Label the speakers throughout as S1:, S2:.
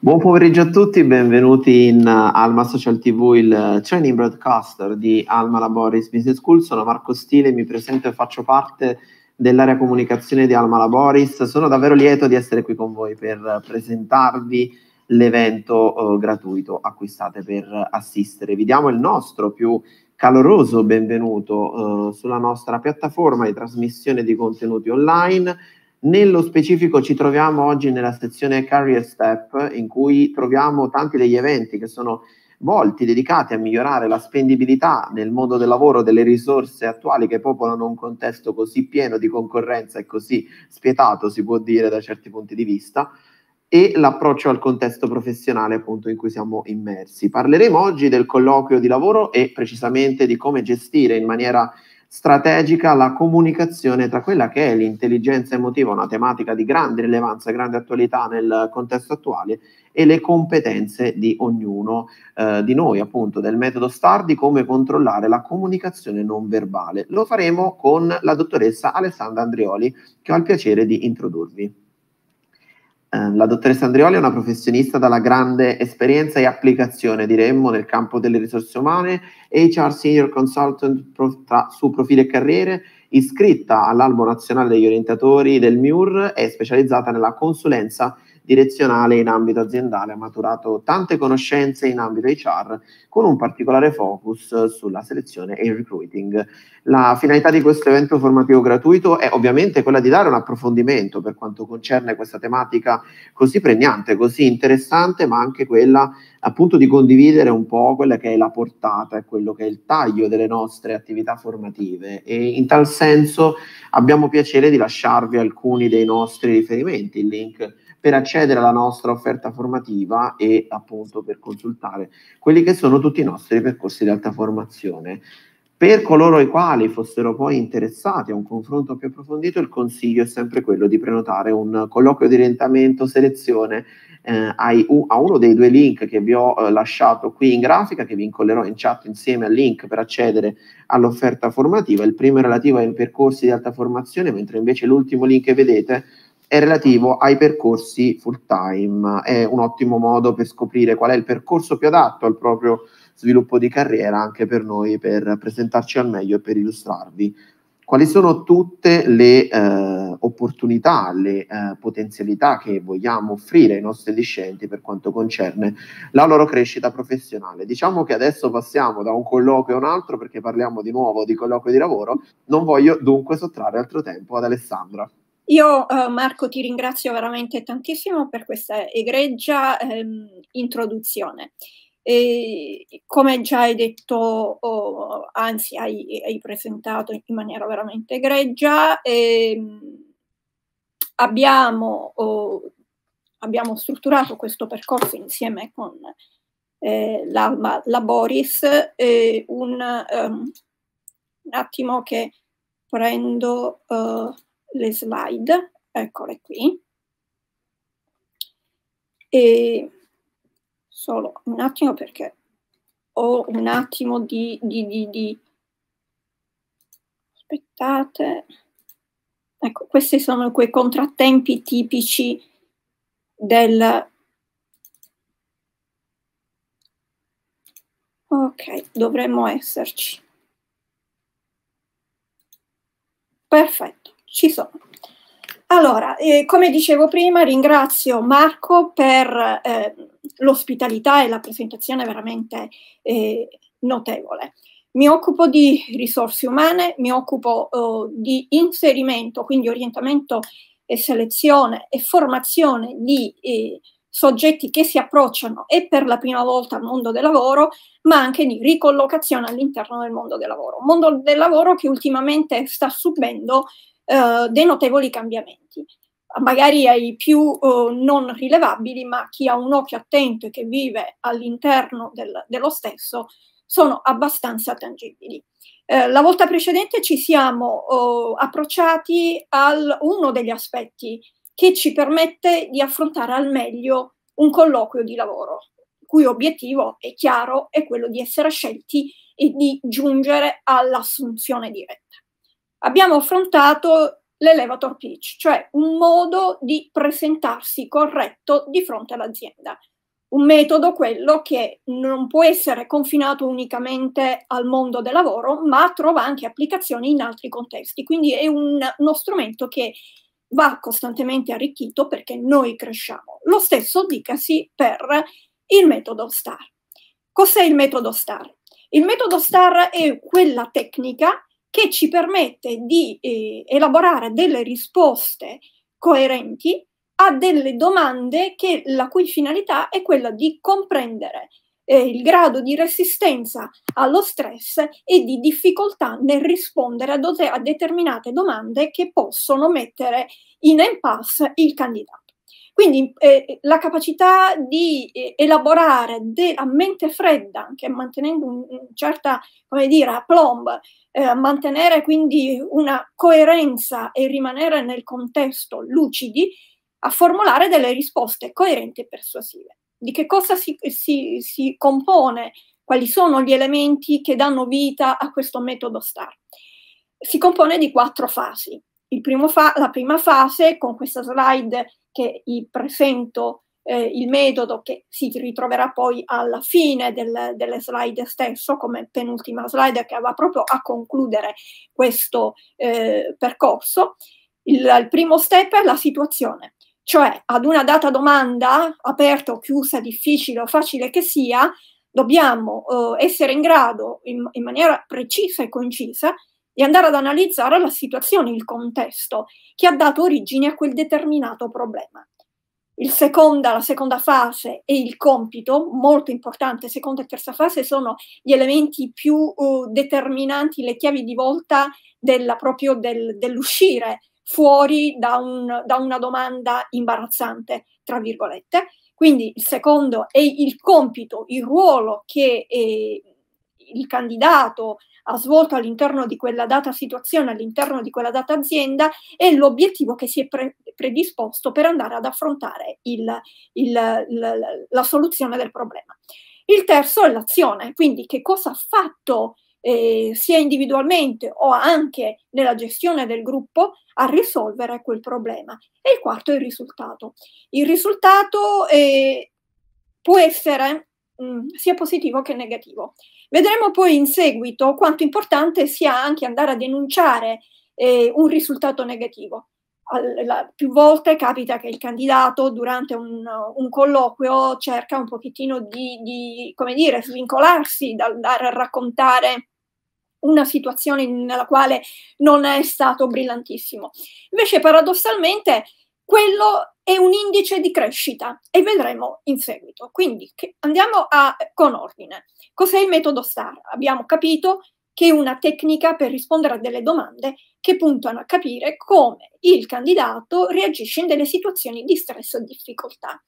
S1: Buon pomeriggio a tutti, benvenuti in eh, Alma Social TV, il eh, training broadcaster di Alma Laboris Business School. Sono Marco Stile, mi presento e faccio parte dell'area comunicazione di Alma Laboris. Sono davvero lieto di essere qui con voi per presentarvi l'evento uh, gratuito state per assistere. Vi diamo il nostro più caloroso benvenuto uh, sulla nostra piattaforma di trasmissione di contenuti online nello specifico ci troviamo oggi nella sezione Career Step in cui troviamo tanti degli eventi che sono volti, dedicati a migliorare la spendibilità nel mondo del lavoro delle risorse attuali che popolano un contesto così pieno di concorrenza e così spietato, si può dire da certi punti di vista, e l'approccio al contesto professionale appunto in cui siamo immersi. Parleremo oggi del colloquio di lavoro e precisamente di come gestire in maniera strategica la comunicazione tra quella che è l'intelligenza emotiva, una tematica di grande rilevanza, e grande attualità nel contesto attuale, e le competenze di ognuno eh, di noi, appunto, del metodo STAR di come controllare la comunicazione non verbale. Lo faremo con la dottoressa Alessandra Andrioli, che ho il piacere di introdurvi. Eh, la dottoressa Andrioli è una professionista dalla grande esperienza e applicazione, diremmo, nel campo delle risorse umane, HR Senior Consultant pro, tra, su profili e carriere, iscritta all'Albo Nazionale degli Orientatori del MIUR e specializzata nella consulenza direzionale in ambito aziendale, ha maturato tante conoscenze in ambito HR con un particolare focus sulla selezione e il recruiting. La finalità di questo evento formativo gratuito è ovviamente quella di dare un approfondimento per quanto concerne questa tematica così pregnante, così interessante, ma anche quella appunto di condividere un po' quella che è la portata e quello che è il taglio delle nostre attività formative e in tal senso abbiamo piacere di lasciarvi alcuni dei nostri riferimenti, il link per accedere alla nostra offerta formativa e appunto per consultare quelli che sono tutti i nostri percorsi di alta formazione. Per coloro i quali fossero poi interessati a un confronto più approfondito, il consiglio è sempre quello di prenotare un colloquio di orientamento, selezione eh, ai, a uno dei due link che vi ho eh, lasciato qui in grafica, che vi incollerò in chat insieme al link per accedere all'offerta formativa. Il primo è relativo ai percorsi di alta formazione, mentre invece l'ultimo link che vedete è relativo ai percorsi full time. È un ottimo modo per scoprire qual è il percorso più adatto al proprio sviluppo di carriera anche per noi, per presentarci al meglio e per illustrarvi quali sono tutte le eh, opportunità, le eh, potenzialità che vogliamo offrire ai nostri discenti per quanto concerne la loro crescita professionale. Diciamo che adesso passiamo da un colloquio a un altro perché parliamo di nuovo di colloquio di lavoro, non voglio dunque sottrarre altro tempo ad Alessandra.
S2: Io eh, Marco ti ringrazio veramente tantissimo per questa egregia ehm, introduzione. E, come già hai detto, oh, anzi hai, hai, presentato in maniera veramente egregia, ehm, abbiamo, oh, abbiamo, strutturato questo percorso insieme con eh, l'Alma Laboris, eh, un, um, un attimo che prendo... Uh, le slide, eccole qui. E solo un attimo perché ho un attimo di, di, di, di... aspettate. Ecco, questi sono quei contrattempi tipici del... Ok, dovremmo esserci. Perfetto ci sono. Allora, eh, come dicevo prima, ringrazio Marco per eh, l'ospitalità e la presentazione veramente eh, notevole. Mi occupo di risorse umane, mi occupo oh, di inserimento, quindi orientamento e selezione e formazione di eh, soggetti che si approcciano e per la prima volta al mondo del lavoro, ma anche di ricollocazione all'interno del mondo del lavoro. Mondo del lavoro che ultimamente sta subendo eh, dei notevoli cambiamenti magari ai più eh, non rilevabili, ma chi ha un occhio attento e che vive all'interno del, dello stesso sono abbastanza tangibili. Eh, la volta precedente ci siamo eh, approcciati a uno degli aspetti che ci permette di affrontare al meglio un colloquio di lavoro, il cui obiettivo è chiaro, è quello di essere scelti e di giungere all'assunzione diretta abbiamo affrontato l'elevator pitch, cioè un modo di presentarsi corretto di fronte all'azienda. Un metodo, quello che non può essere confinato unicamente al mondo del lavoro, ma trova anche applicazioni in altri contesti. Quindi è un, uno strumento che va costantemente arricchito perché noi cresciamo. Lo stesso dicasi per il metodo STAR. Cos'è il metodo STAR? Il metodo STAR è quella tecnica che ci permette di eh, elaborare delle risposte coerenti a delle domande che, la cui finalità è quella di comprendere eh, il grado di resistenza allo stress e di difficoltà nel rispondere a, do- a determinate domande che possono mettere in impasse il candidato. Quindi eh, la capacità di eh, elaborare de- a mente fredda, anche mantenendo un, un certa, come dire, aplomb, eh, mantenere quindi una coerenza e rimanere nel contesto lucidi, a formulare delle risposte coerenti e persuasive. Di che cosa si, si, si compone? Quali sono gli elementi che danno vita a questo metodo STAR? Si compone di quattro fasi. Fa- la prima fase, con questa slide che presento eh, il metodo che si ritroverà poi alla fine del, delle slide stesso, come penultima slide che va proprio a concludere questo eh, percorso. Il, il primo step è la situazione, cioè ad una data domanda, aperta o chiusa, difficile o facile che sia, dobbiamo eh, essere in grado in, in, maniera precisa e concisa e andare ad analizzare la situazione, il contesto che ha dato origine a quel determinato problema. Seconda, la seconda fase e il compito, molto importante, seconda e terza fase, sono gli elementi più uh, determinanti, le chiavi di volta della, proprio del, dell'uscire fuori da, un, da una domanda imbarazzante, tra virgolette. Quindi il secondo è il compito, il ruolo che eh, il candidato ha svolto all'interno di quella data situazione, all'interno di quella data azienda e l'obiettivo che si è pre predisposto per andare ad affrontare il, il, la, la soluzione del problema. Il terzo è l'azione, quindi che cosa ha fatto eh, sia individualmente o anche nella gestione del gruppo a risolvere quel problema. E il quarto è il risultato. Il risultato eh, può essere mh, mm, sia positivo che negativo. Vedremo poi in seguito quanto importante sia anche andare a denunciare eh, un risultato negativo. Al, la, più volte capita che il candidato durante un, un colloquio cerca un pochettino di, di come dire, svincolarsi dal, a raccontare una situazione nella quale non è stato brillantissimo. Invece, paradossalmente, quello è un indice di crescita e vedremo in seguito. Quindi andiamo a, con ordine. Cos'è il metodo STAR? Abbiamo capito che è una tecnica per rispondere a delle domande che puntano a capire come il candidato reagisce in delle situazioni di stress e difficoltà.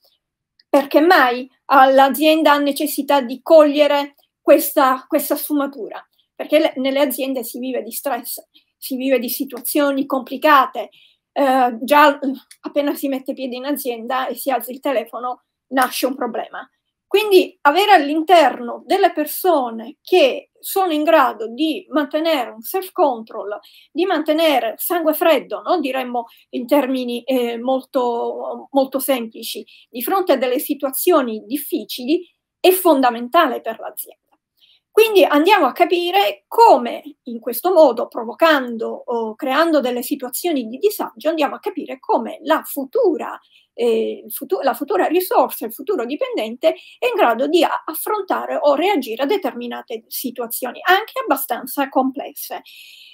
S2: Perché mai l'azienda ha necessità di cogliere questa, questa sfumatura? Perché le, nelle aziende si vive di stress, si vive di situazioni complicate, eh, già appena si mette piede in azienda e si alza il telefono nasce un problema. Quindi avere all'interno delle persone che sono in grado di mantenere un self-control, di mantenere sangue freddo, no? diremmo in termini eh, molto, molto semplici, di fronte a delle situazioni difficili, è fondamentale per l'azienda. Quindi andiamo a capire come in questo modo, provocando o creando delle situazioni di disagio, andiamo a capire come la futura, eh, futu- la futura risorsa, il futuro dipendente è in grado di a- affrontare o reagire a determinate situazioni, anche abbastanza complesse.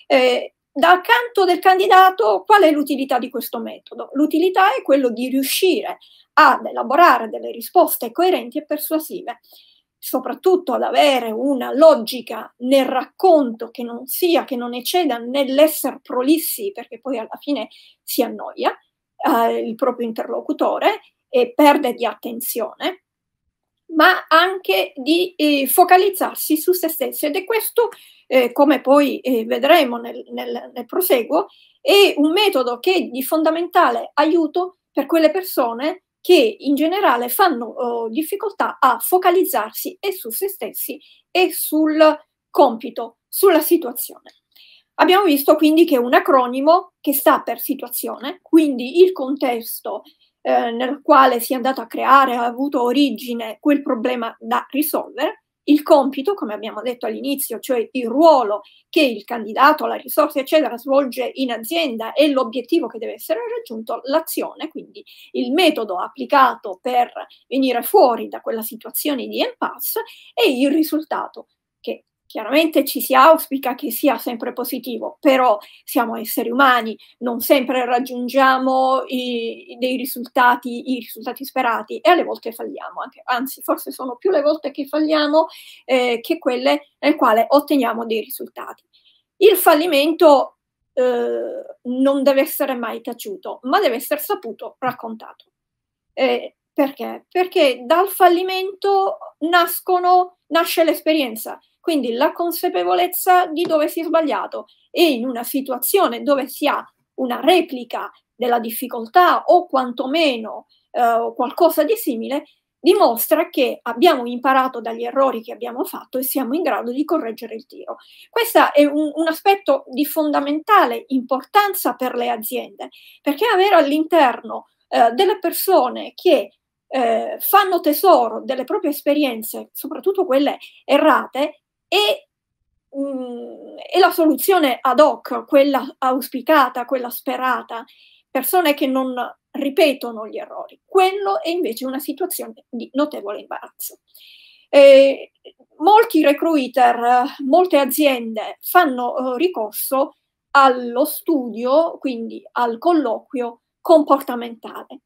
S2: Eh, dal canto del candidato, qual è l'utilità di questo metodo? L'utilità è quello di riuscire ad elaborare delle risposte coerenti e persuasive soprattutto ad avere una logica nel racconto che non sia, che non ecceda nell'essere prolissi, perché poi alla fine si annoia eh, il proprio interlocutore e perde di attenzione, ma anche di eh, focalizzarsi su se stesso. Ed è questo, eh, come poi eh, vedremo nel, nel, nel proseguo, è un metodo che è di fondamentale aiuto per quelle persone che in generale fanno uh, difficoltà a focalizzarsi e su se stessi e sul compito, sulla situazione. Abbiamo visto quindi che è un acronimo che sta per situazione, quindi il contesto eh, nel quale si è andato a creare, ha avuto origine quel problema da risolvere, il compito, come abbiamo detto all'inizio, cioè il ruolo che il candidato, la risorsa, eccetera, svolge in azienda e l'obiettivo che deve essere raggiunto, l'azione, quindi il metodo applicato per venire fuori da quella situazione di impasse e il risultato che Chiaramente ci si auspica che sia sempre positivo, però siamo esseri umani, non sempre raggiungiamo i, dei risultati, i risultati sperati e alle volte falliamo, anche, anzi forse sono più le volte che falliamo eh, che quelle nel quale otteniamo dei risultati. Il fallimento eh, non deve essere mai taciuto, ma deve essere saputo, raccontato. Eh, perché? Perché dal fallimento nascono, nasce l'esperienza, quindi la consapevolezza di dove si è sbagliato e in una situazione dove si ha una replica della difficoltà o quantomeno eh, qualcosa di simile, dimostra che abbiamo imparato dagli errori che abbiamo fatto e siamo in grado di correggere il tiro. Questo è un, un, aspetto di fondamentale importanza per le aziende, perché avere all'interno eh, delle persone che eh, fanno tesoro delle proprie esperienze, soprattutto quelle errate, e, mh, mm, e la soluzione ad hoc, quella auspicata, quella sperata, persone che non ripetono gli errori. Quello è invece una situazione di notevole imbarazzo. Eh, molti recruiter, molte aziende fanno eh, ricorso allo studio, quindi al colloquio comportamentale.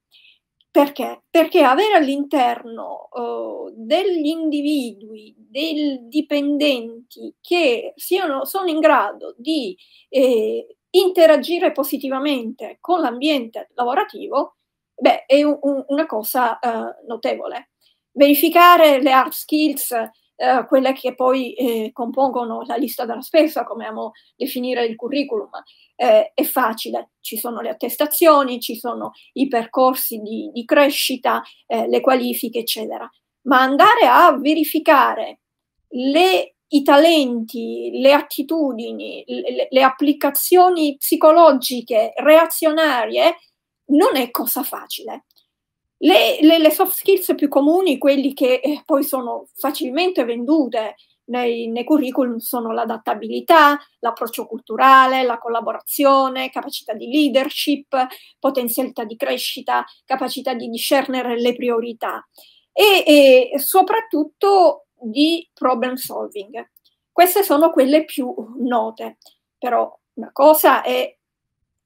S2: Perché? Perché avere all'interno uh, degli individui, dei dipendenti che siano, sono in grado di eh, interagire positivamente con l'ambiente lavorativo, beh, è un, un, una cosa uh, notevole. Verificare le hard skills eh, quelle che poi eh, compongono la lista della spesa, come amo definire il curriculum. Eh, è facile, ci sono le attestazioni, ci sono i percorsi di, di crescita, eh, le qualifiche, eccetera. Ma andare a verificare le, i talenti, le attitudini, le, le applicazioni psicologiche, reazionarie, non è cosa facile. Le, le, le, soft skills più comuni, quelli che eh, poi sono facilmente vendute nei, nei, curriculum, sono l'adattabilità, l'approccio culturale, la collaborazione, capacità di leadership, potenzialità di crescita, capacità di discernere le priorità e, e soprattutto di problem solving. Queste sono quelle più note, però una cosa è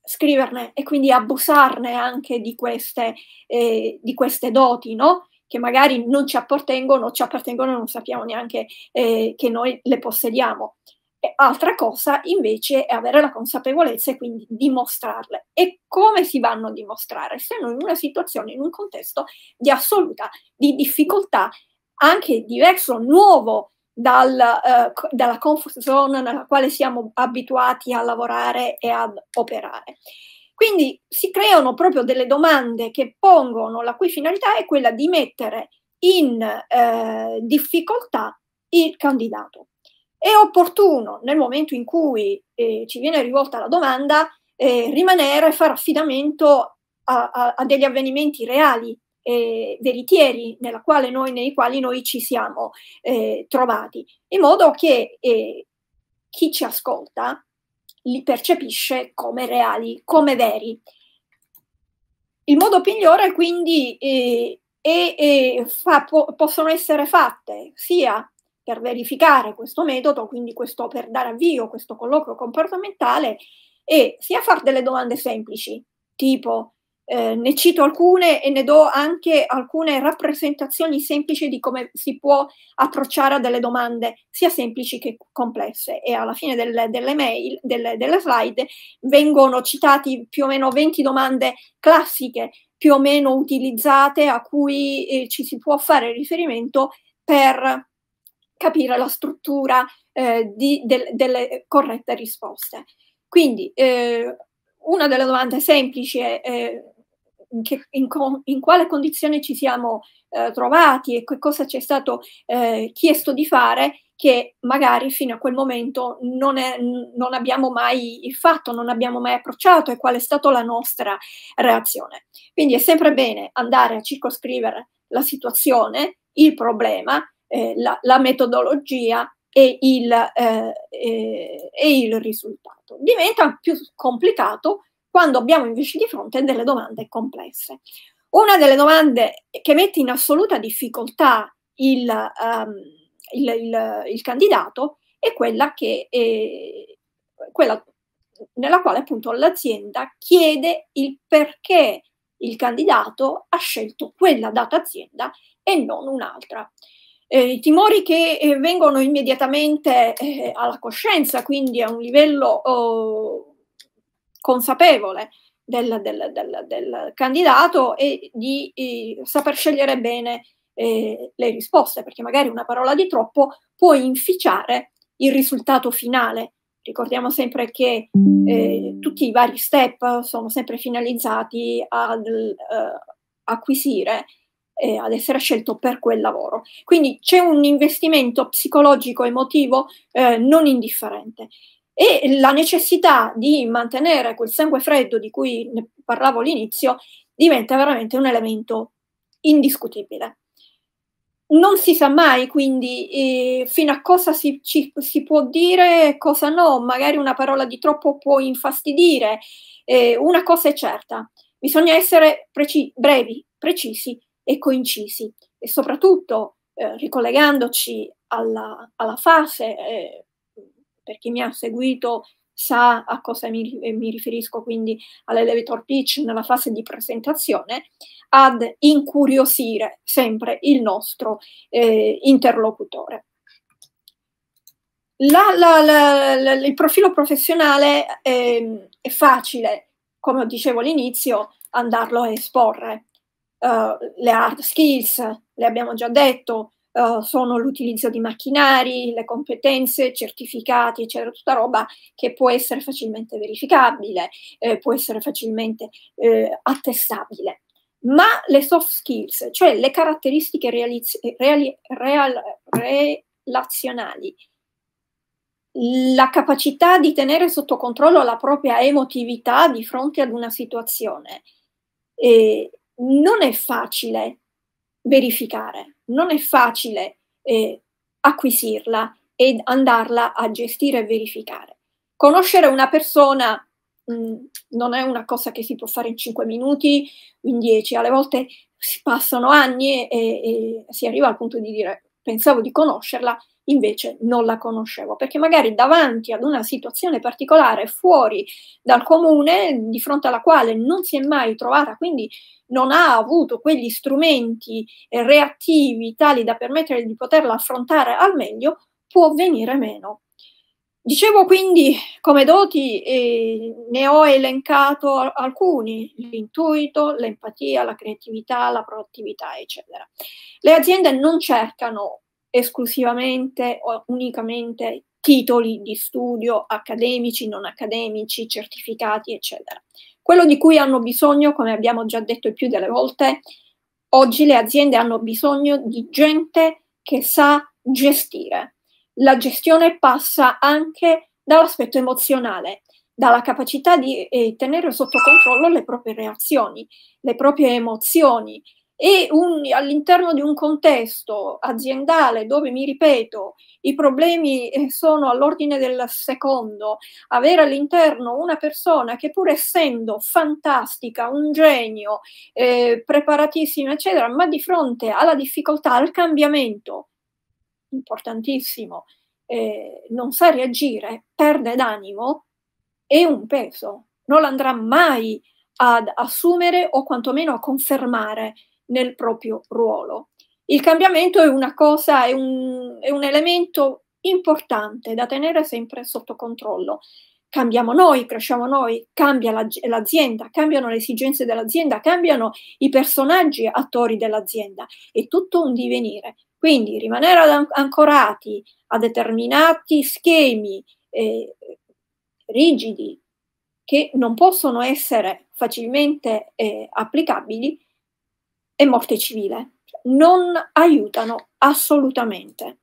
S2: scriverne e quindi abusarne anche di queste, eh, di queste doti, no? che magari non ci appartengono, ci appartengono e non sappiamo neanche eh, che noi le possediamo. E altra cosa invece è avere la consapevolezza e quindi dimostrarle. E come si vanno a dimostrare? Se non in una situazione, in un contesto di assoluta, di difficoltà, anche diverso, nuovo, dal, eh, dalla comfort zone nella quale siamo abituati a lavorare e ad operare. Quindi si creano proprio delle domande che pongono, la cui finalità è quella di mettere in eh, difficoltà il candidato. È opportuno, nel momento in cui eh, ci viene rivolta la domanda, eh, rimanere, e fare affidamento a, a, a degli avvenimenti reali eh, veritieri noi, nei quali noi ci siamo eh, trovati, in modo che eh, chi ci ascolta li percepisce come reali, come veri. Il modo migliore quindi eh, e, eh, fa, po possono essere fatte sia per verificare questo metodo, quindi questo per dare avvio a questo colloquio comportamentale, e sia fare delle domande semplici, tipo eh, ne cito alcune e ne do anche alcune rappresentazioni semplici di come si può approcciare a delle domande sia semplici che complesse e alla fine del, delle, mail, del, delle slide vengono citati più o meno 20 domande classiche più o meno utilizzate a cui eh, ci si può fare riferimento per capire la struttura eh, di, del, delle corrette risposte. Quindi eh, una delle domande semplici è eh, in, che, in, in quale condizione ci siamo eh, trovati e che cosa ci è stato eh, chiesto di fare che magari fino a quel momento non, è, non abbiamo mai fatto, non abbiamo mai approcciato e qual è stata la nostra reazione. Quindi è sempre bene andare a circoscrivere la situazione, il problema, eh, la, la, metodologia e il, eh, eh, e il risultato. Diventa più complicato quando abbiamo invece di fronte delle domande complesse. Una delle domande che mette in assoluta difficoltà il, um, il, il, il candidato è quella, che, eh, quella nella quale appunto l'azienda chiede il perché il candidato ha scelto quella data azienda e non un'altra. Eh, I timori che eh, vengono immediatamente eh, alla coscienza, quindi a un livello oh, consapevole del, del, del, del candidato e di eh, saper scegliere bene eh, le risposte, perché magari una parola di troppo può inficiare il risultato finale. Ricordiamo sempre che eh, tutti i vari step sono sempre finalizzati ad eh, acquisire eh, ad essere scelto per quel lavoro. Quindi c'è un investimento psicologico, emotivo eh, non indifferente e la necessità di mantenere quel sangue freddo di cui parlavo all'inizio diventa veramente un elemento indiscutibile. Non si sa mai quindi eh, fino a cosa si, ci, si può dire e cosa no, magari una parola di troppo può infastidire, eh, una cosa è certa, bisogna essere preci brevi, precisi e coincisi e soprattutto eh, ricollegandoci alla, alla fase eh, per chi mi ha seguito sa a cosa mi, mi riferisco, quindi all'elevator pitch nella fase di presentazione, ad incuriosire sempre il nostro eh, interlocutore. La, la, la, il profilo professionale eh, è facile, come dicevo all'inizio, andarlo a esporre. Uh, le hard skills, le abbiamo già detto, eh, sono l'utilizzo di macchinari, le competenze, certificati, eccetera, tutta roba che può essere facilmente verificabile, eh, può essere facilmente eh, attestabile. Ma le soft skills, cioè le caratteristiche realiz- eh, reali- real- relazionali, la capacità di tenere sotto controllo la propria emotività di fronte ad una situazione, eh, non è facile verificare, non è facile eh, acquisirla e andarla a gestire e verificare. Conoscere una persona mh, mm, non è una cosa che si può fare in 5 minuti, in 10, alle volte si passano anni e, e si arriva al punto di dire pensavo di conoscerla, invece non la conoscevo, perché magari davanti ad una situazione particolare fuori dal comune, di fronte alla quale non si è mai trovata, quindi non ha avuto quegli strumenti reattivi tali da permettere di poterla affrontare al meglio, può venire meno. Dicevo quindi come doti, eh, ne ho elencato alcuni, l'intuito, l'empatia, la creatività, la proattività, eccetera. Le aziende non cercano esclusivamente o unicamente titoli di studio accademici, non accademici, certificati, eccetera. Quello di cui hanno bisogno, come abbiamo già detto più delle volte, oggi le aziende hanno bisogno di gente che sa gestire. La gestione passa anche dall'aspetto emozionale, dalla capacità di eh, tenere sotto controllo le proprie reazioni, le proprie emozioni, e un, all'interno di un contesto aziendale dove, mi ripeto, i problemi eh, sono all'ordine del secondo, avere all'interno una persona che pur essendo fantastica, un genio, eh, preparatissima, eccetera, ma di fronte alla difficoltà, al cambiamento, importantissimo, eh, non sa reagire, perde d'animo, è un peso, non andrà mai ad assumere o quantomeno a confermare nel proprio ruolo. Il cambiamento è una cosa, è un, è un elemento importante da tenere sempre sotto controllo. Cambiamo noi, cresciamo noi, cambia l'azienda, cambiano le esigenze dell'azienda, cambiano i personaggi attori dell'azienda. È tutto un divenire. Quindi rimanere ancorati a determinati schemi eh, rigidi che non possono essere facilmente eh, applicabili e morte civile. Non aiutano assolutamente.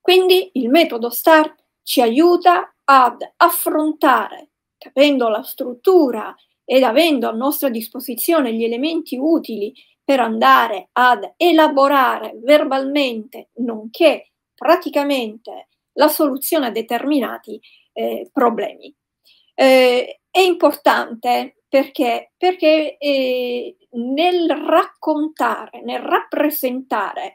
S2: Quindi il metodo STAR ci aiuta ad affrontare, capendo la struttura ed avendo a nostra disposizione gli elementi utili per andare ad elaborare verbalmente, nonché praticamente, la soluzione a determinati eh, problemi. Eh, è importante perché? Perché eh, nel raccontare, nel rappresentare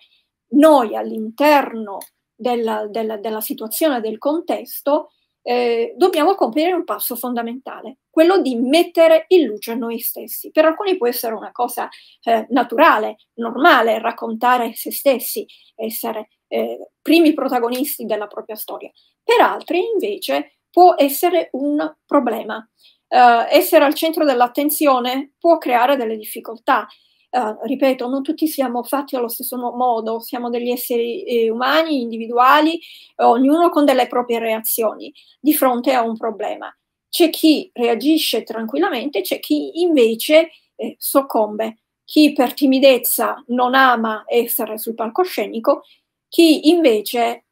S2: noi all'interno della, della, della, situazione, del contesto, eh, dobbiamo compiere un passo fondamentale, quello di mettere in luce noi stessi. Per alcuni può essere una cosa eh, naturale, normale, raccontare se stessi, essere eh, primi protagonisti della propria storia. Per altri invece può essere un problema eh, essere al centro dell'attenzione può creare delle difficoltà. Eh, ripeto, non tutti siamo fatti allo stesso modo, siamo degli esseri eh, umani, individuali, ognuno con delle proprie reazioni di fronte a un problema. C'è chi reagisce tranquillamente, c'è chi invece eh, soccombe, chi per timidezza non ama essere sul palcoscenico, chi invece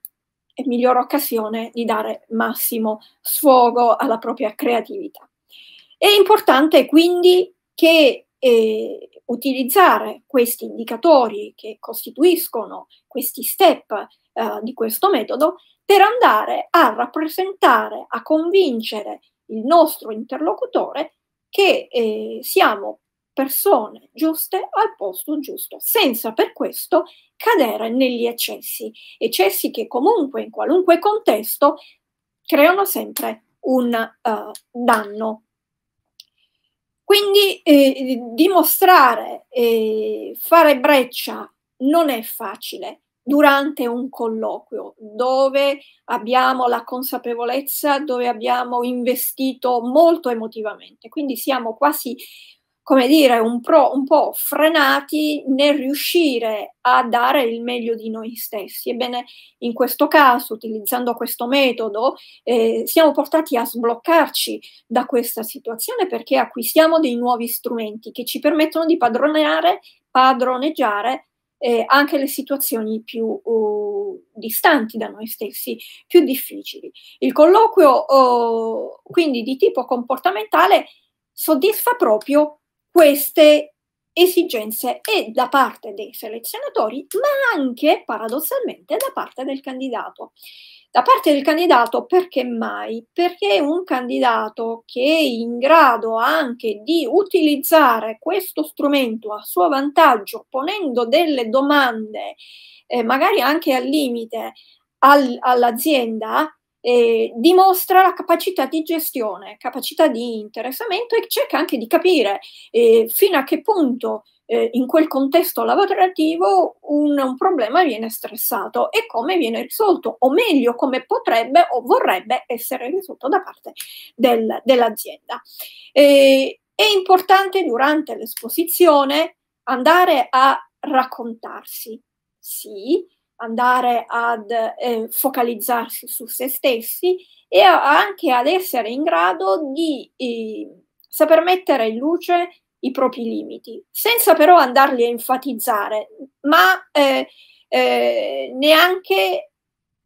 S2: è migliore occasione di dare massimo sfogo alla propria creatività. È importante quindi che eh, utilizzare questi indicatori che costituiscono questi step eh, di questo metodo per andare a rappresentare, a convincere il nostro interlocutore che eh, siamo persone giuste al posto giusto, senza per questo cadere negli eccessi, eccessi che comunque in qualunque contesto creano sempre un uh, danno quindi eh, dimostrare, eh, fare breccia non è facile durante un colloquio dove abbiamo la consapevolezza, dove abbiamo investito molto emotivamente. Quindi siamo quasi come dire, un, pro, un po' frenati nel riuscire a dare il meglio di noi stessi. Ebbene, in questo caso, utilizzando questo metodo, eh, siamo portati a sbloccarci da questa situazione perché acquistiamo dei nuovi strumenti che ci permettono di padroneggiare, padroneggiare eh, anche le situazioni più uh, distanti da noi stessi, più difficili. Il colloquio, uh, quindi di tipo comportamentale, soddisfa proprio queste esigenze e da parte dei selezionatori, ma anche paradossalmente da parte del candidato. Da parte del candidato perché mai? Perché un candidato che è in grado anche di utilizzare questo strumento a suo vantaggio, ponendo delle domande, eh, magari anche al limite, al, all'azienda, eh, dimostra la capacità di gestione, capacità di interessamento e cerca anche di capire eh, fino a che punto eh, in quel contesto lavorativo un, un, problema viene stressato e come viene risolto, o meglio come potrebbe o vorrebbe essere risolto da parte del, dell'azienda. Eh, è importante durante l'esposizione andare a raccontarsi, sì, andare ad eh, focalizzarsi su se stessi e anche ad essere in grado di eh, saper mettere in luce i propri limiti, senza però andarli a enfatizzare, ma eh, eh, neanche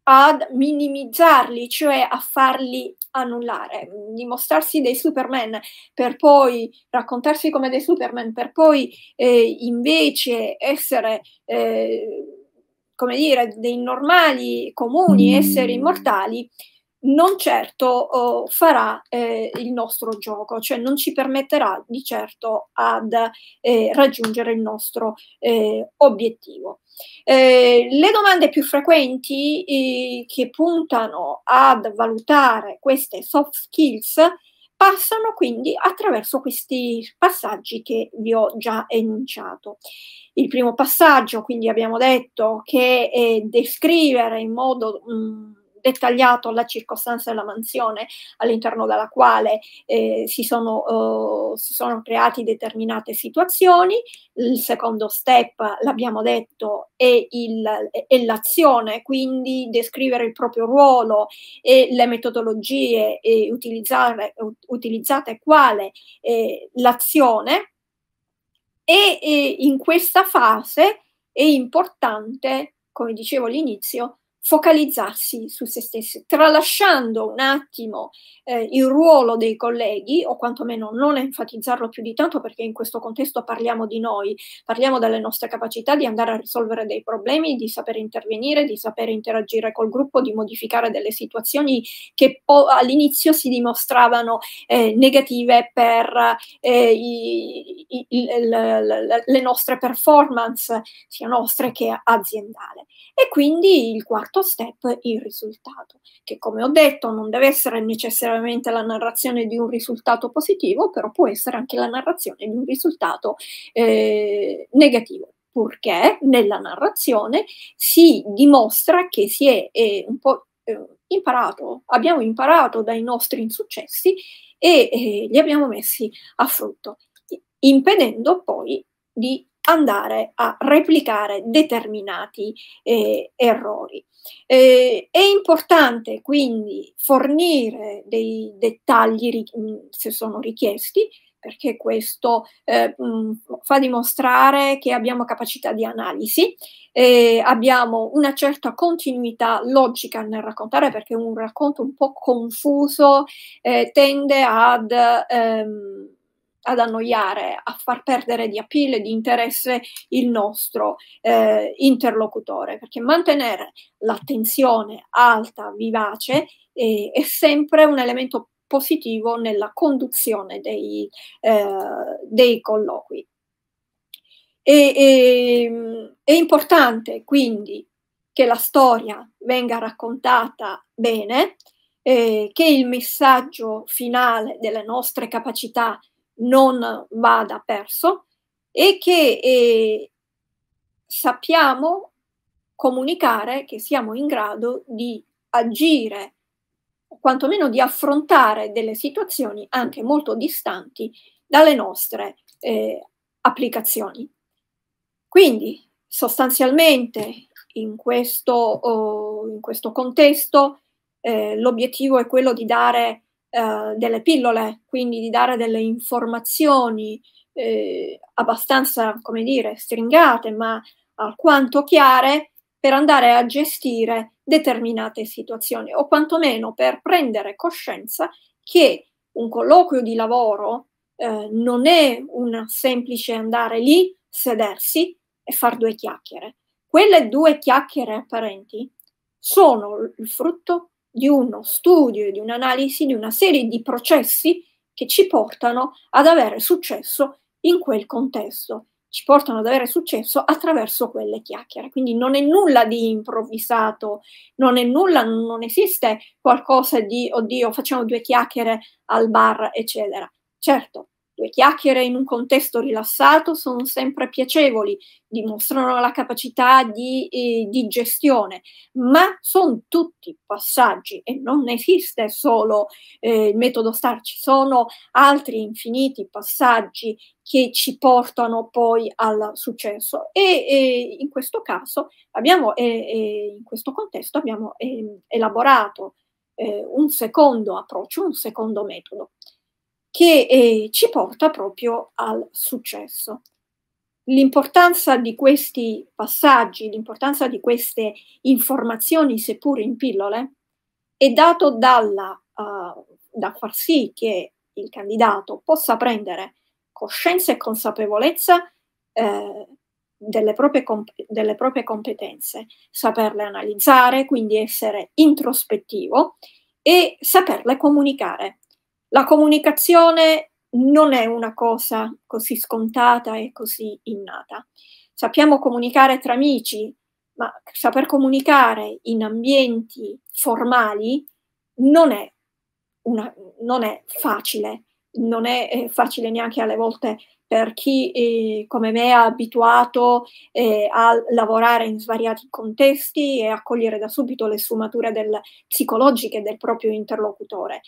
S2: ad minimizzarli, cioè a farli annullare, dimostrarsi dei Superman per poi raccontarsi come dei Superman, per poi eh, invece essere eh, come dire, dei normali, comuni mm. esseri mortali, non certo oh, farà eh, il nostro gioco, cioè non ci permetterà di certo ad eh, raggiungere il nostro eh, obiettivo. Eh, le domande più frequenti eh, che puntano ad valutare queste soft skills Passano quindi attraverso questi passaggi che vi ho già enunciato. Il primo passaggio, quindi abbiamo detto, che è descrivere in modo mh, mm, dettagliato la circostanza della mansione all'interno della quale eh, si, sono, eh, si, sono, create determinate situazioni. Il secondo step, l'abbiamo detto, è, il, l'azione, quindi descrivere il proprio ruolo e le metodologie e utilizzate quale eh, l'azione. E in questa fase è importante, come dicevo all'inizio, focalizzarsi su se stessi, tralasciando un attimo eh, il ruolo dei colleghi, o quantomeno non enfatizzarlo più di tanto, perché in questo contesto parliamo di noi, parliamo delle nostre capacità di andare a risolvere dei problemi, di saper intervenire, di sapere interagire col gruppo, di modificare delle situazioni che po- all'inizio si dimostravano eh, negative per eh, i, i, il, le nostre performance, sia nostre che aziendale. E quindi il quarto quarto step il risultato, che come ho detto non deve essere necessariamente la narrazione di un risultato positivo, però può essere anche la narrazione di un risultato eh, negativo purché nella narrazione si dimostra che si è, è un po' eh, imparato, abbiamo imparato dai nostri insuccessi e eh, li abbiamo messi a frutto, impedendo poi di andare a replicare determinati eh, errori. Eh, è importante quindi fornire dei dettagli mm, se sono richiesti perché questo eh, mm, fa dimostrare che abbiamo capacità di analisi, eh, abbiamo una certa continuità logica nel raccontare perché un racconto un po' confuso eh, tende ad... Ehm, ad annoiare, a far perdere di appeal, di interesse il nostro eh, interlocutore, perché mantenere l'attenzione alta, vivace, eh, è sempre un elemento positivo nella conduzione dei, eh, dei colloqui. E, e, è importante quindi che la storia venga raccontata bene, eh, che il messaggio finale delle nostre capacità non vada perso e che eh, sappiamo comunicare che siamo in grado di agire o quantomeno di affrontare delle situazioni anche molto distanti dalle nostre eh, applicazioni. Quindi sostanzialmente in questo, oh, in questo contesto eh, l'obiettivo è quello di dare eh, delle pillole, quindi di dare delle informazioni eh, abbastanza, come dire, stringate, ma alquanto chiare per andare a gestire determinate situazioni o quantomeno per prendere coscienza che un colloquio di lavoro eh, non è un semplice andare lì, sedersi e far due chiacchiere. Quelle due chiacchiere apparenti sono il frutto di uno studio, di un'analisi, di una serie di processi che ci portano ad avere successo in quel contesto, ci portano ad avere successo attraverso quelle chiacchiere. Quindi non è nulla di improvvisato, non è nulla, non esiste qualcosa di oddio, facciamo due chiacchiere al bar, eccetera. Certo, Due chiacchiere in un contesto rilassato sono sempre piacevoli, dimostrano la capacità di, eh, di gestione, ma sono tutti passaggi e non esiste solo eh, il metodo STAR, ci sono altri infiniti passaggi che ci portano poi al successo e, e in questo caso abbiamo, e, in questo contesto abbiamo ehm, elaborato eh, un secondo approccio, un secondo metodo che eh, ci porta proprio al successo. L'importanza di questi passaggi, l'importanza di queste informazioni, seppur in pillole, è dato dalla, uh, da far sì che il candidato possa prendere coscienza e consapevolezza eh, delle, proprie delle proprie competenze, saperle analizzare, quindi essere introspettivo e saperle comunicare la comunicazione non è una cosa così scontata e così innata. Sappiamo comunicare tra amici, ma saper comunicare in ambienti formali non è, una, non è facile, non è eh, facile neanche alle volte per chi eh, come me è abituato eh, a lavorare in svariati contesti e a cogliere da subito le sfumature del, psicologiche del proprio interlocutore.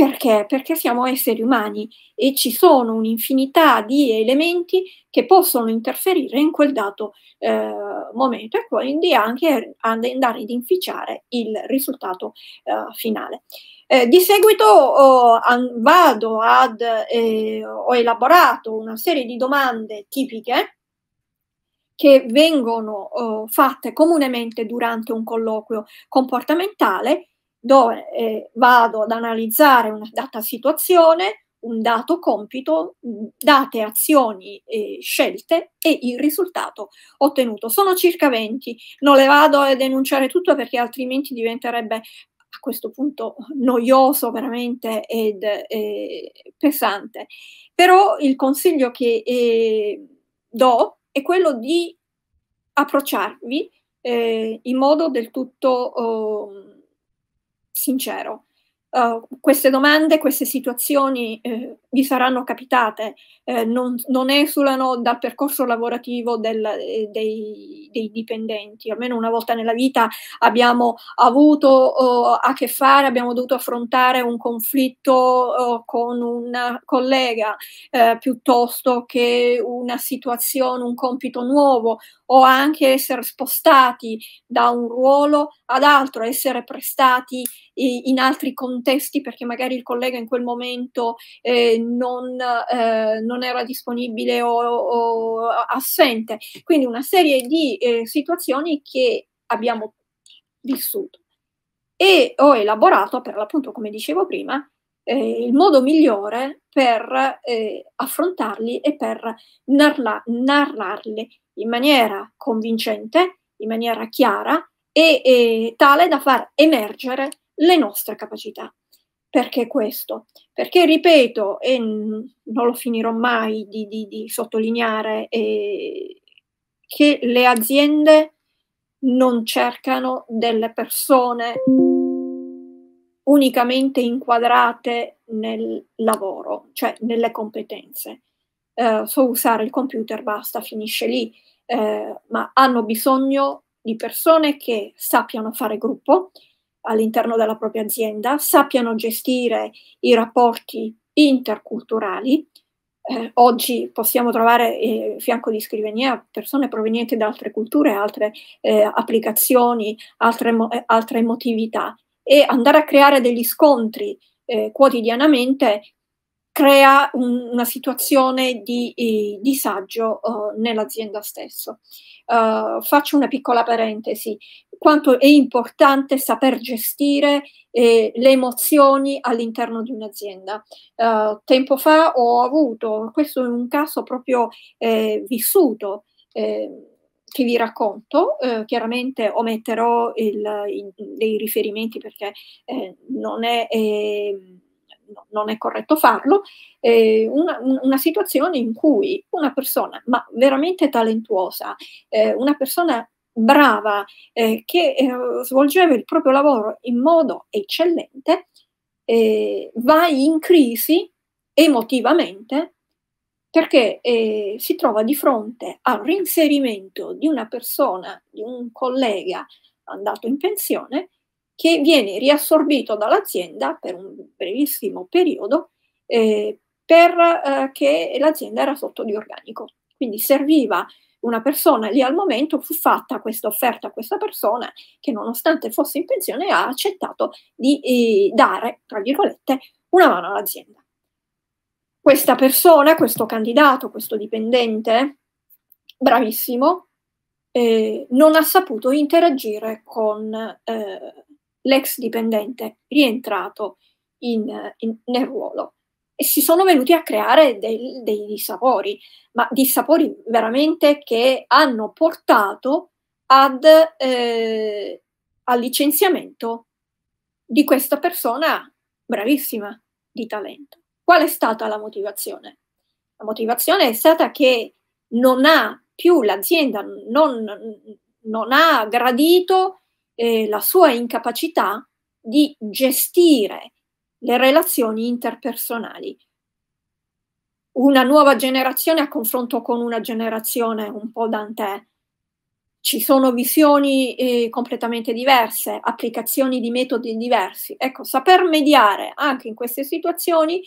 S2: Perché? Perché siamo esseri umani e ci sono un'infinità di elementi che possono interferire in quel dato eh, momento e quindi anche andare ad inficiare il risultato eh, finale. Eh, di seguito oh, vado ad, eh, ho elaborato una serie di domande tipiche che vengono oh, fatte comunemente durante un colloquio comportamentale dove eh, vado ad analizzare una data situazione, un dato compito, mm, date azioni eh, scelte e il risultato ottenuto. Sono circa 20, non le vado a enunciare tutto perché altrimenti diventerebbe a questo punto noioso veramente ed eh, pesante. Però il consiglio che eh, do è quello di approcciarvi eh, in modo del tutto oh, sincero. Uh, queste domande, queste situazioni eh, vi saranno capitate, eh, non, non, esulano dal percorso lavorativo del, eh, dei, dei, dipendenti. Almeno una volta nella vita abbiamo avuto oh, a che fare, abbiamo dovuto affrontare un conflitto oh, con un collega eh, piuttosto che una situazione, un compito nuovo o anche essere spostati da un ruolo ad altro, essere prestati in altri contesti perché magari il collega in quel momento eh, non, eh, non, era disponibile o, o, assente. Quindi una serie di eh, situazioni che abbiamo vissuto e ho elaborato per l'appunto, come dicevo prima, eh, il modo migliore per eh, affrontarli e per narla- narrarli in maniera convincente, in maniera chiara e tale da far emergere le nostre capacità. Perché questo? Perché, ripeto, e non lo finirò mai di, di, di sottolineare, eh, che le aziende non cercano delle persone unicamente inquadrate nel lavoro, cioè nelle competenze. Eh, so usare il computer, basta, finisce lì, eh, ma hanno bisogno di persone che sappiano fare gruppo, all'interno della propria azienda, sappiano gestire i rapporti interculturali. Eh, oggi possiamo trovare eh, fianco di scrivania persone provenienti da altre culture, altre eh, applicazioni, altre, eh, altre, emotività e andare a creare degli scontri eh, quotidianamente crea un, una situazione di, di eh, disagio nell'azienda stesso. faccio una piccola parentesi, quanto è importante saper gestire eh, le emozioni all'interno di un'azienda. Uh, tempo fa ho avuto, questo è un caso proprio eh, vissuto, eh, che vi racconto, eh, chiaramente ometterò il, dei riferimenti perché eh, non è ehm, non è corretto farlo, eh, una, una, situazione in cui una persona, ma veramente talentuosa, eh, una persona brava, eh, che eh, svolgeva il proprio lavoro in modo eccellente, eh, va in crisi emotivamente perché eh, si trova di fronte al reinserimento di una persona, di un collega andato in pensione, che viene riassorbito dall'azienda per un brevissimo periodo eh, perché eh, l'azienda era sotto di organico. Quindi serviva una persona lì al momento fu fatta questa offerta a questa persona che nonostante fosse in pensione ha accettato di eh, dare, tra virgolette, una mano all'azienda. Questa persona, questo candidato, questo dipendente, bravissimo, eh, non ha saputo interagire con eh, l'ex dipendente rientrato in, in, nel ruolo e si sono venuti a creare dei, dei sapori, ma dissapori veramente che hanno portato ad, eh, al licenziamento di questa persona bravissima di talento. Qual è stata la motivazione? La motivazione è stata che non ha più l'azienda, non, non, ha gradito eh, la sua incapacità di gestire le relazioni interpersonali. Una nuova generazione a confronto con una generazione un po' Dante. Ci sono visioni eh, completamente diverse, applicazioni di metodi diversi. Ecco, saper mediare anche in queste situazioni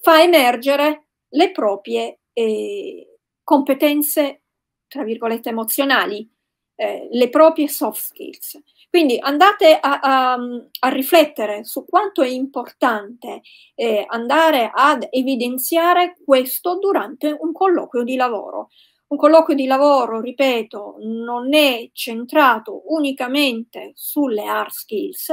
S2: fa emergere le proprie eh, competenze, tra virgolette, emozionali, eh, le proprie soft skills. Quindi andate a, a, a riflettere su quanto è importante eh, andare ad evidenziare questo durante un colloquio di lavoro. Un colloquio di lavoro, ripeto, non è centrato unicamente sulle hard skills,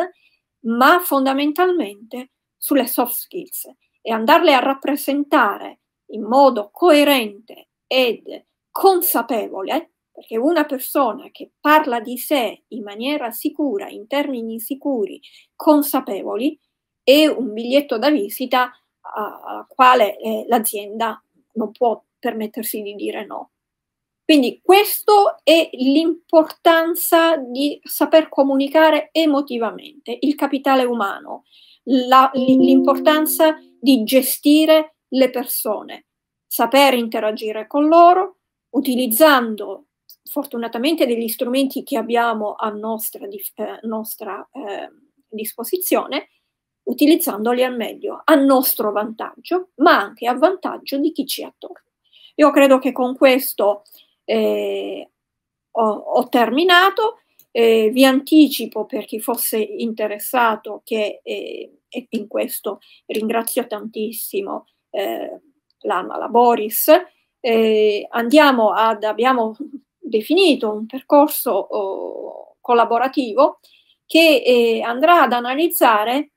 S2: ma fondamentalmente sulle soft skills e andarle a rappresentare in modo coerente ed consapevole perché una persona che parla di sé in maniera sicura, in termini sicuri, consapevoli, è un biglietto da visita al quale eh, l'azienda non può permettersi di dire no. Quindi questa è l'importanza di saper comunicare emotivamente il capitale umano, l'importanza di gestire le persone, saper interagire con loro utilizzando fortunatamente degli strumenti che abbiamo a nostra, eh, nostra eh, disposizione, utilizzandoli al meglio, a nostro vantaggio, ma anche a vantaggio di chi ci è attorno. Io credo che con questo eh, ho, ho, terminato. vi anticipo per chi fosse interessato che, eh, e in questo ringrazio tantissimo eh, l'Alma, la Boris, eh, andiamo ad, abbiamo definito un percorso oh, collaborativo che eh, andrà ad analizzare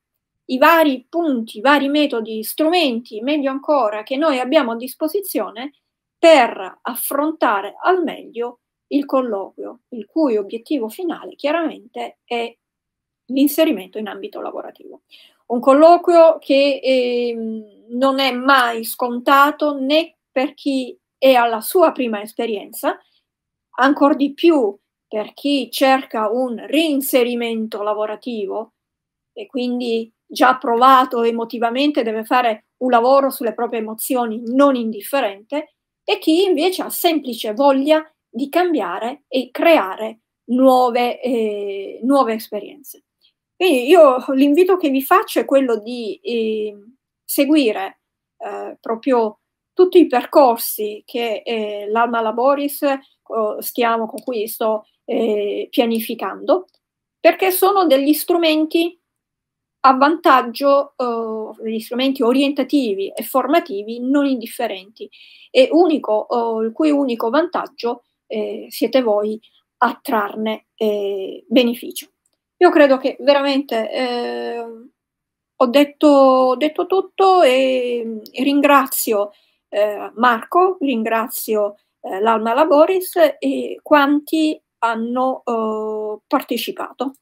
S2: i vari punti, i vari metodi, strumenti, meglio ancora, che noi abbiamo a disposizione per affrontare al meglio il colloquio, il cui obiettivo finale chiaramente è l'inserimento in ambito lavorativo. Un colloquio che eh, non è mai scontato né per chi è alla sua prima esperienza ancora di più per chi cerca un reinserimento lavorativo e quindi già provato emotivamente deve fare un lavoro sulle proprie emozioni non indifferente e chi invece ha semplice voglia di cambiare e creare nuove, eh, nuove esperienze. Quindi io l'invito che vi faccio è quello di eh, seguire eh, proprio tutti i percorsi che eh, l'Alma Laboris stiamo, con cui sto eh, pianificando, perché sono degli strumenti a vantaggio eh, degli strumenti orientativi e formativi non indifferenti e unico, eh, il cui unico vantaggio eh, siete voi a trarne eh, beneficio. Io credo che veramente eh, ho detto, ho, detto, tutto e ringrazio eh, Marco, ringrazio eh, l'Alma Laboris e quanti hanno eh, partecipato.